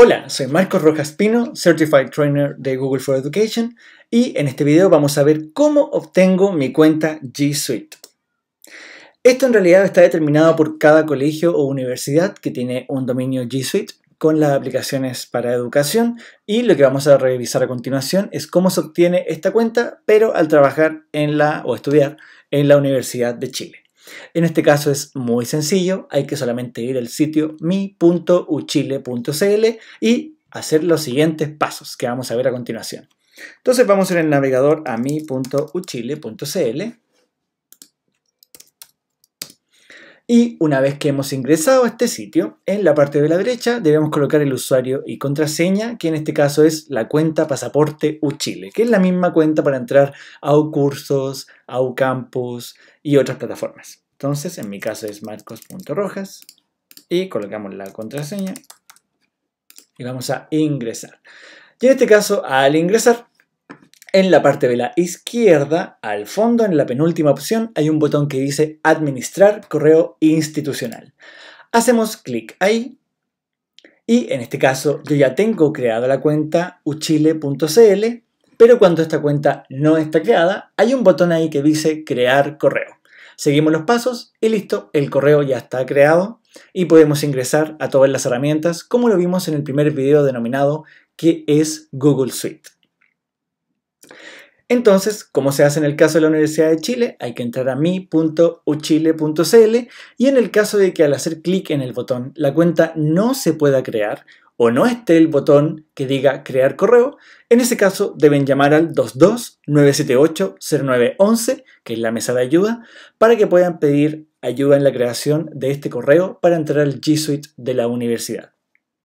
Hola, soy Marcos Rojas Pino, Certified Trainer de Google for Education y en este video vamos a ver cómo obtengo mi cuenta G Suite. Esto en realidad está determinado por cada colegio o universidad que tiene un dominio G Suite con las aplicaciones para educación y lo que vamos a revisar a continuación es cómo se obtiene esta cuenta pero al trabajar en la o estudiar en la Universidad de Chile. En este caso es muy sencillo, hay que solamente ir al sitio mi.uchile.cl y hacer los siguientes pasos que vamos a ver a continuación. Entonces vamos en el navegador a mi.uchile.cl y una vez que hemos ingresado a este sitio, en la parte de la derecha debemos colocar el usuario y contraseña, que en este caso es la cuenta Pasaporte Uchile, que es la misma cuenta para entrar a Ucursos, a Ucampus y otras plataformas. Entonces, en mi caso es marcos.rojas y colocamos la contraseña y vamos a ingresar. Y en este caso, al ingresar, en la parte de la izquierda, al fondo, en la penúltima opción, hay un botón que dice Administrar correo institucional. Hacemos clic ahí y en este caso yo ya tengo creada la cuenta uchile.cl, pero cuando esta cuenta no está creada, hay un botón ahí que dice Crear correo. Seguimos los pasos y listo, el correo ya está creado y podemos ingresar a todas las herramientas como lo vimos en el primer video denominado que es Google Suite? Entonces, como se hace en el caso de la Universidad de Chile, hay que entrar a mi.uchile.cl y en el caso de que al hacer clic en el botón la cuenta no se pueda crear o no esté el botón que diga crear correo, en ese caso deben llamar al 229780911, que es la mesa de ayuda, para que puedan pedir ayuda en la creación de este correo para entrar al G Suite de la universidad.